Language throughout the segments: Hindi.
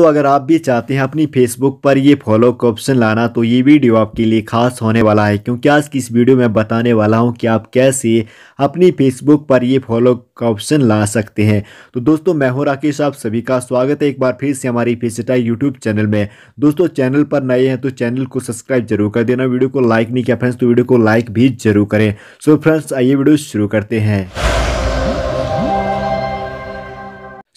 दोस्तों अगर आप भी चाहते हैं अपनी फेसबुक पर ये फॉलो का ऑप्शन लाना तो ये वीडियो आपके लिए खास होने वाला है क्योंकि आज की इस वीडियो में बताने वाला हूँ कि आप कैसे अपनी फेसबुक पर ये फॉलो का ऑप्शन ला सकते हैं तो दोस्तों मैं हूं राकेश आप सभी का स्वागत है एक बार फिर से हमारी फेसिटाई यूट्यूब चैनल में दोस्तों चैनल पर नए हैं तो चैनल को सब्सक्राइब जरूर कर देना वीडियो को लाइक नहीं किया फ्रेंड्स तो वीडियो को लाइक भी जरूर करें सो फ्रेंड्स आइए वीडियो शुरू करते हैं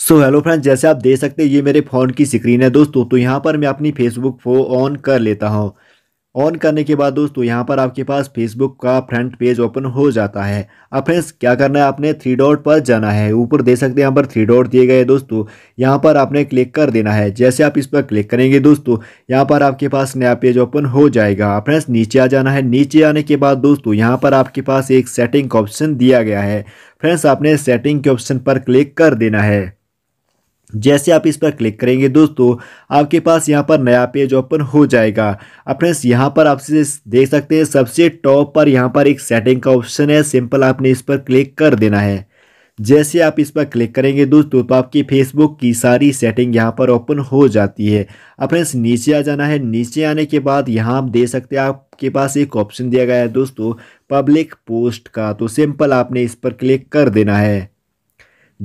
सो हेलो फ्रेंड्स जैसे आप देख सकते हैं ये मेरे फ़ोन की स्क्रीन है दोस्तों तो यहाँ पर मैं अपनी फेसबुक फो ऑन कर लेता हूँ ऑन करने के बाद दोस्तों यहाँ पर आपके पास फेसबुक का फ्रंट पेज ओपन हो जाता है अब फ्रेंड्स क्या करना है आपने थ्री डॉट पर जाना है ऊपर देख सकते हैं यहाँ पर थ्री डॉट दिए गए दोस्तों यहाँ पर आपने क्लिक कर देना है जैसे आप इस पर क्लिक करेंगे दोस्तों यहाँ पर आपके पास नया पेज ओपन हो जाएगा फ्रेंड्स नीचे आ जाना है नीचे आने के बाद दोस्तों यहाँ पर आपके पास एक सेटिंग का ऑप्शन दिया गया है फ्रेंड्स आपने सेटिंग के ऑप्शन पर क्लिक कर देना है जैसे आप इस पर क्लिक करेंगे दोस्तों आपके पास यहाँ पर नया पेज ओपन हो जाएगा अब फ्रेंड्स यहाँ पर आप इसे देख सकते हैं सबसे टॉप पर यहाँ पर एक सेटिंग का ऑप्शन है सिंपल आपने इस पर क्लिक कर देना है जैसे आप इस पर क्लिक करेंगे दोस्तों तो आपकी फेसबुक की सारी सेटिंग यहाँ पर ओपन हो जाती है अब फ्रेंड्स नीचे आ जाना है नीचे आने के बाद यहाँ आप देख सकते हैं आपके पास एक ऑप्शन दिया गया है दोस्तों पब्लिक पोस्ट का तो सिंपल आपने इस पर क्लिक कर देना है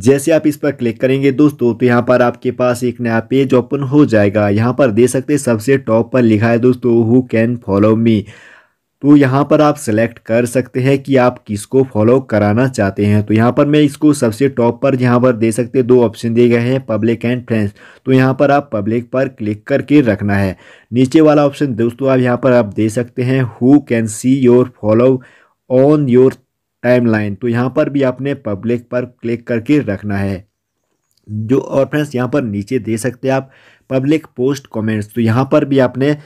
जैसे आप इस पर क्लिक करेंगे दोस्तों तो यहाँ पर आपके पास एक नया पेज ओपन हो जाएगा यहाँ पर दे सकते हैं सबसे टॉप पर लिखा है दोस्तों हु कैन फॉलो मी तो यहाँ पर आप सेलेक्ट कर सकते हैं कि आप किसको फॉलो कराना चाहते हैं तो यहाँ पर मैं इसको सबसे टॉप पर यहाँ पर दे सकते दो ऑप्शन दिए गए हैं पब्लिक एंड फ्रेंड्स तो यहाँ पर आप पब्लिक पर क्लिक करके रखना है नीचे वाला ऑप्शन दोस्तों आप यहाँ पर आप दे सकते हैं who can see your follow on your timeline तो यहाँ पर भी आपने पब्लिक पर क्लिक करके रखना है जो और फ्रेंड्स यहाँ पर नीचे दे सकते हैं आप पब्लिक पोस्ट कमेंट्स तो यहाँ पर भी आपने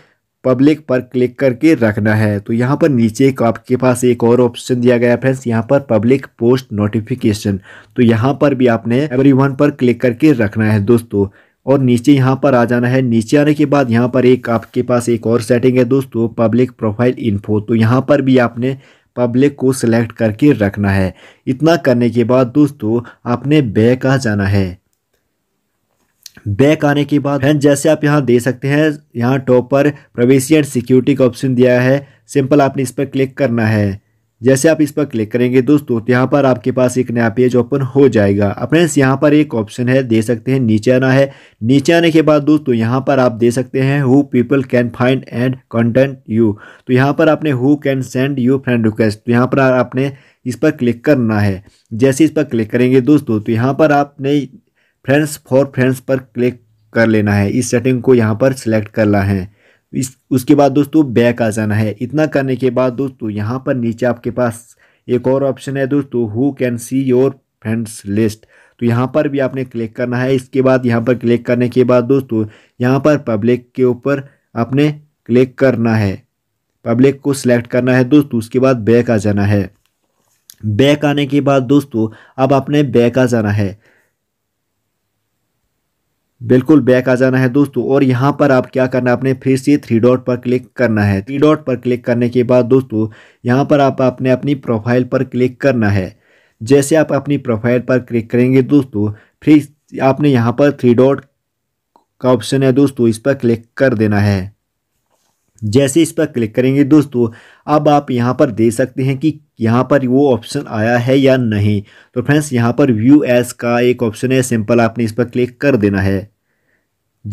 पब्लिक पर क्लिक करके रखना है तो यहाँ पर नीचे आपके पास एक और ऑप्शन दिया गया है फ्रेंड्स यहाँ पर पब्लिक पोस्ट नोटिफिकेशन तो यहाँ पर भी आपने एवरीवन पर क्लिक करके रखना है दोस्तों और नीचे यहाँ पर आ जाना है नीचे आने के बाद यहाँ पर एक आपके पास एक और सेटिंग है दोस्तों पब्लिक प्रोफाइल इन्फो तो यहाँ पर भी आपने पब्लिक को सिलेक्ट करके रखना है इतना करने के बाद दोस्तों आपने बैक आ जाना है बैक आने के बाद फ्रेंड जैसे आप यहां दे सकते हैं यहां टॉप पर प्रवेशी एंड सिक्योरिटी का ऑप्शन दिया है सिंपल आपने इस पर क्लिक करना है जैसे आप इस पर क्लिक करेंगे दोस्तों तो यहाँ पर आपके पास एक नया पेज ओपन हो जाएगा फ्रेंड्स यहाँ पर एक ऑप्शन है दे सकते हैं नीचे आना है नीचे आने के बाद दोस्तों यहाँ पर आप दे सकते हैं who people can find and content you तो यहाँ पर आपने who can send you friend request तो यहाँ पर आपने इस पर क्लिक करना है जैसे इस पर क्लिक करेंगे दोस्तों तो यहाँ पर आपने फ्रेंड्स फॉर फ्रेंड्स पर क्लिक कर लेना है इस सेटिंग को यहाँ पर सिलेक्ट करना है इस उसके बाद दोस्तों बैक आ जाना है इतना करने के बाद दोस्तों यहाँ पर नीचे आपके पास एक और ऑप्शन है दोस्तों who can see your friends list तो यहाँ पर भी आपने क्लिक करना है इसके बाद यहाँ पर क्लिक करने के बाद दोस्तों यहाँ पर पब्लिक के ऊपर आपने क्लिक करना है पब्लिक को सिलेक्ट करना है दोस्तों उसके बाद बैक आ जाना है बैक आने के बाद दोस्तों अब आपने बैक आ जाना है बिल्कुल बैक आ जाना है दोस्तों और यहाँ पर आप क्या करना है आपने फिर से थ्री डॉट पर क्लिक करना है थ्री डॉट पर क्लिक करने के बाद दोस्तों यहाँ पर आप अपने अपनी प्रोफाइल पर क्लिक करना है जैसे आप अपनी प्रोफाइल पर क्लिक करेंगे दोस्तों फिर आपने यहाँ पर थ्री डॉट का ऑप्शन है दोस्तों इस पर क्लिक कर देना है जैसे इस पर क्लिक करेंगे दोस्तों अब आप यहाँ पर देख सकते हैं कि यहाँ पर वो ऑप्शन आया है या नहीं तो फ्रेंड्स यहाँ पर व्यू एस का एक ऑप्शन है सिंपल आपने इस पर क्लिक कर देना है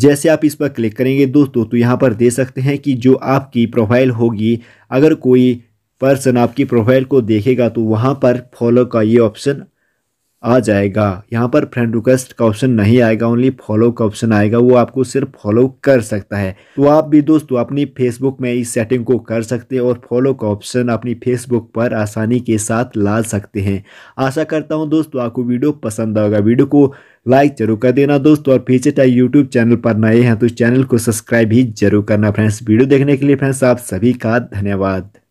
जैसे आप इस पर क्लिक करेंगे दोस्तों तो यहाँ पर दे सकते हैं कि जो आपकी प्रोफाइल होगी अगर कोई पर्सन आपकी प्रोफाइल को देखेगा तो वहाँ पर फॉलो का ये ऑप्शन आ जाएगा यहाँ पर फ्रेंड रिक्वेस्ट का ऑप्शन नहीं आएगा ओनली फॉलो का ऑप्शन आएगा वो आपको सिर्फ फॉलो कर सकता है तो आप भी दोस्तों अपनी फेसबुक में इस सेटिंग को कर सकते हैं और फॉलो का ऑप्शन अपनी फेसबुक पर आसानी के साथ ला सकते हैं आशा करता हूँ दोस्तों आपको वीडियो पसंद आएगा वीडियो को लाइक जरूर कर देना दोस्तों और फीचर टाइप यूट्यूब चैनल पर नए हैं तो चैनल को सब्सक्राइब भी जरूर करना फ्रेंड्स वीडियो देखने के लिए फ्रेंड्स आप सभी का धन्यवाद